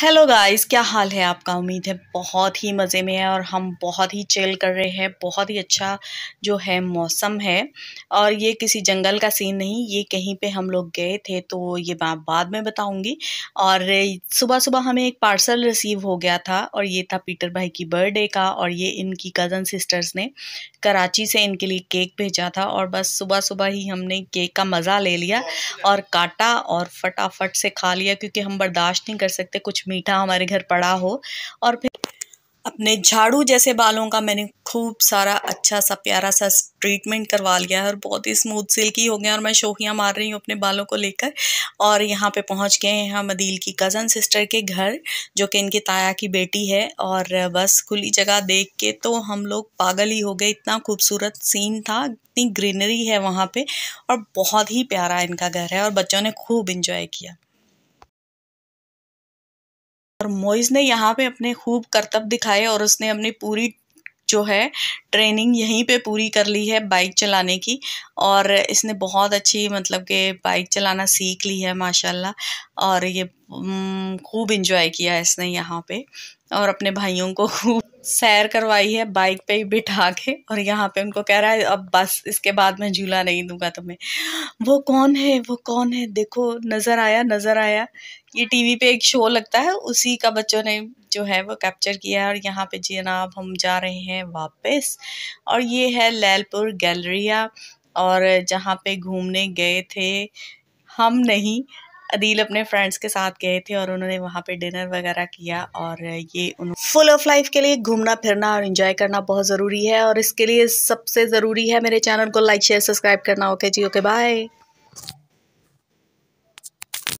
hello guys क्या हाल है आपका उम्मीद है बहुत ही मज़े में है और हम बहुत ही चिल कर रहे हैं बहुत ही अच्छा जो है मौसम है और ये किसी जंगल का सीन नहीं ये कहीं पे हम लोग गए थे तो ये मैं बाद में बताऊंगी और सुबह सुबह हमें एक पार्सल रिसीव हो गया था और ये था पीटर भाई की बर्थडे का और ये इनकी कज़न सिस्टर्स ने कराची से इनके लिए केक भेजा था और बस सुबह सुबह ही हमने केक का मज़ा ले लिया और काटा और फटाफट से खा लिया क्योंकि हम बर्दाश्त नहीं कर सकते कुछ मीठा हमारे घर पड़ा हो और फिर अपने झाड़ू जैसे बालों का मैंने खूब सारा अच्छा सा प्यारा सा ट्रीटमेंट करवा लिया है और बहुत ही स्मूथ सिल्की हो गया और मैं शोखियाँ मार रही हूँ अपने बालों को लेकर और यहाँ पे पहुँच गए हैं हम अदील की कज़न सिस्टर के घर जो कि इनके ताया की बेटी है और बस खुली जगह देख के तो हम लोग पागल ही हो गए इतना खूबसूरत सीन था इतनी ग्रीनरी है वहाँ पर और बहुत ही प्यारा इनका घर है और बच्चों ने खूब इन्जॉय किया और मोइज़ ने यहाँ पे अपने खूब करतब दिखाए और उसने अपनी पूरी जो है ट्रेनिंग यहीं पे पूरी कर ली है बाइक चलाने की और इसने बहुत अच्छी मतलब कि बाइक चलाना सीख ली है माशाल्लाह और ये खूब इंजॉय किया इसने यहाँ पे और अपने भाइयों को खूब सैर करवाई है बाइक पे ही बिठा के और यहाँ पे उनको कह रहा है अब बस इसके बाद मैं झूला नहीं दूंगा तुम्हें वो कौन है वो कौन है देखो नज़र आया नज़र आया ये टीवी पे एक शो लगता है उसी का बच्चों ने जो है वो कैप्चर किया है और यहाँ पे जनाब हम जा रहे हैं वापस और ये है लैलपुर गैलरिया और जहाँ पे घूमने गए थे हम नहीं अदील अपने फ्रेंड्स के साथ गए थे और उन्होंने वहाँ पे डिनर वगैरह किया और ये उन फुल ऑफ लाइफ के लिए घूमना फिरना और इंजॉय करना बहुत ज़रूरी है और इसके लिए सबसे ज़रूरी है मेरे चैनल को लाइक शेयर सब्सक्राइब करना ओके जी ओके बाय